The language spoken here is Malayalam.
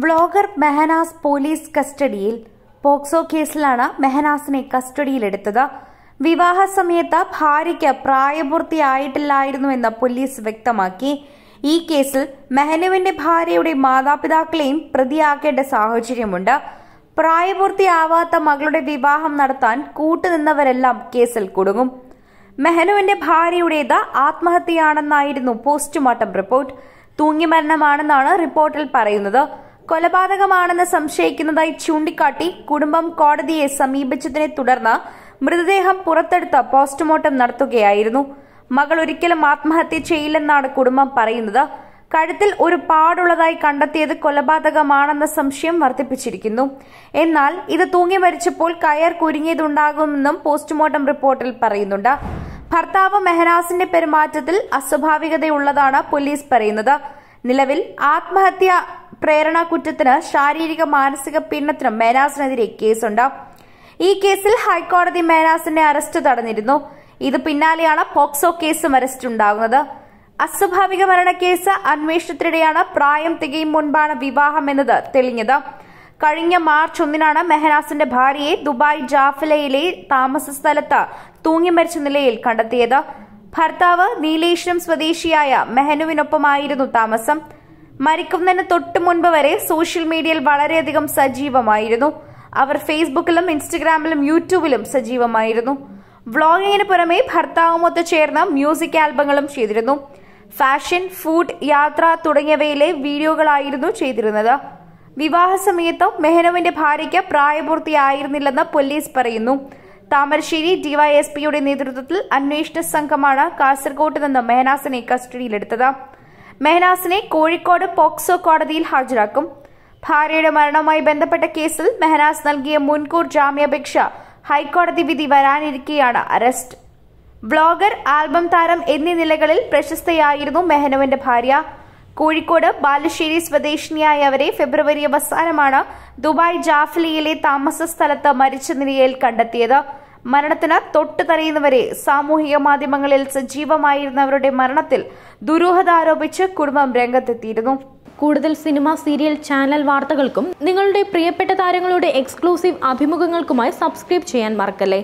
വ്ലോഗർ മെഹനാസ് പോലീസ് കസ്റ്റഡിയിൽ പോക്സോ കേസിലാണ് മെഹനാസിനെ കസ്റ്റഡിയിലെടുത്തത് വിവാഹ സമയത്ത് ഭാര്യയ്ക്ക് പ്രായപൂർത്തിയായിട്ടില്ലായിരുന്നുവെന്ന് പോലീസ് വ്യക്തമാക്കി ഈ കേസിൽ മെഹനുവിന്റെ ഭാര്യയുടെ മാതാപിതാക്കളെയും പ്രതിയാക്കേണ്ട സാഹചര്യമുണ്ട് പ്രായപൂർത്തിയാവാത്ത മകളുടെ വിവാഹം നടത്താൻ കൂട്ടുനിന്നവരെല്ലാം കേസിൽ കുടുങ്ങും മെഹനുവിന്റെ ഭാര്യയുടേത് ആത്മഹത്യയാണെന്നായിരുന്നു പോസ്റ്റ്മോർട്ടം റിപ്പോർട്ട് തൂങ്ങിമരണമാണെന്നാണ് റിപ്പോർട്ടിൽ പറയുന്നത് കൊലപാതകമാണെന്ന് സംശയിക്കുന്നതായി ചൂണ്ടിക്കാട്ടി കുടുംബം കോടതിയെ സമീപിച്ചതിനെ തുടർന്ന് മൃതദേഹം പുറത്തെടുത്ത് പോസ്റ്റ്മോർട്ടം നടത്തുകയായിരുന്നു മകൾ ഒരിക്കലും ആത്മഹത്യ ചെയ്യില്ലെന്നാണ് കുടുംബം പറയുന്നത് കഴുത്തിൽ ഒരു പാടുള്ളതായി കണ്ടെത്തിയത് കൊലപാതകമാണെന്ന സംശയം വർദ്ധിപ്പിച്ചിരിക്കുന്നു എന്നാൽ ഇത് തൂങ്ങി മരിച്ചപ്പോൾ കയർ കുരുങ്ങിയതുണ്ടാകുമെന്നും പോസ്റ്റ്മോർട്ടം റിപ്പോർട്ടിൽ പറയുന്നുണ്ട് ഭർത്താവ് മെഹനാസിന്റെ പെരുമാറ്റത്തിൽ അസ്വാഭാവികതയുള്ളതാണ് പോലീസ് പറയുന്നത് നിലവിൽ ആത്മഹത്യ പ്രേരണാകുറ്റത്തിന് ശാരീരിക മാനസിക പിന്നത്തിനും മേനാസിനെതിരെ കേസുണ്ട് ഈ കേസിൽ ഹൈക്കോടതി മേനാസിന്റെ അറസ്റ്റ് തടഞ്ഞിരുന്നു ഇത് പിന്നാലെയാണ് പോക്സോ കേസും അറസ്റ്റ് ഉണ്ടാകുന്നത് അസ്വാഭാവിക മരണക്കേസ് അന്വേഷണത്തിനിടെയാണ് പ്രായം തികയും മുൻപാണ് വിവാഹം എന്നത് തെളിഞ്ഞത് കഴിഞ്ഞ മാർച്ച് ഒന്നിനാണ് മെഹനാസിന്റെ ഭാര്യയെ ദുബായ് ജാഫിലയിലെ താമസ സ്ഥലത്ത് തൂങ്ങിമരിച്ച നിലയിൽ കണ്ടെത്തിയത് ഭർത്താവ് നീലേശ്വരം സ്വദേശിയായ മെഹനുവിനൊപ്പമായിരുന്നു താമസം മരിക്കുന്നതിന് തൊട്ടു മുൻപ് വരെ സോഷ്യൽ മീഡിയയിൽ വളരെയധികം സജീവമായിരുന്നു അവർ ഫേസ്ബുക്കിലും ഇൻസ്റ്റഗ്രാമിലും യൂട്യൂബിലും സജീവമായിരുന്നു വ്ളോഗിങ്ങിന് പുറമെ ഭർത്താവുമൊത്ത് ചേർന്ന് മ്യൂസിക് ആൽബങ്ങളും ചെയ്തിരുന്നു ഫാഷൻ ഫുഡ് യാത്ര തുടങ്ങിയവയിലെ വീഡിയോകളായിരുന്നു ചെയ്തിരുന്നത് വിവാഹ സമയത്ത് മെഹനുവിന്റെ ഭാര്യയ്ക്ക് പ്രായപൂർത്തിയായിരുന്നില്ലെന്ന് പോലീസ് പറയുന്നു താമരശ്ശേരി ഡിവൈഎസ്പിയുടെ നേതൃത്വത്തിൽ അന്വേഷണ സംഘമാണ് കാസർകോട്ട് നിന്ന് മെഹനാസിനെ കസ്റ്റഡിയിലെടുത്തത് മെഹനാസിനെ കോഴിക്കോട് പോക്സോ കോടതിയിൽ ഹാജരാക്കും ഭാര്യയുടെ മരണവുമായി ബന്ധപ്പെട്ട കേസിൽ മെഹനാസ് നൽകിയ മുൻകൂർ ജാമ്യാപേക്ഷ ഹൈക്കോടതി വിധി വരാനിരിക്കെയാണ് അറസ്റ്റ് ബ്ലോഗർ ആൽബം താരം എന്നീ നിലകളിൽ പ്രശസ്തയായിരുന്നു മെഹനുവിന്റെ ഭാര്യ കോഴിക്കോട് ബാലുശ്ശേരി സ്വദേശിനിയായ അവരെ ഫെബ്രുവരി അവസാനമാണ് ദുബായ് ജാഫ്ലിയിലെ താമസ സ്ഥലത്ത് മരിച്ച നിലയിൽ കണ്ടെത്തിയത് മരണത്തിന് തൊട്ടു കരയുന്നവരെ സാമൂഹിക മാധ്യമങ്ങളിൽ സജീവമായിരുന്നവരുടെ മരണത്തിൽ ദുരൂഹത ആരോപിച്ച് കുടുംബം രംഗത്തെത്തിയിരുന്നു കൂടുതൽ സിനിമ സീരിയൽ ചാനൽ വാർത്തകൾക്കും നിങ്ങളുടെ പ്രിയപ്പെട്ട താരങ്ങളുടെ എക്സ്ക്ലൂസീവ് അഭിമുഖങ്ങൾക്കുമായി സബ്സ്ക്രൈബ് ചെയ്യാൻ മറക്കല്ലേ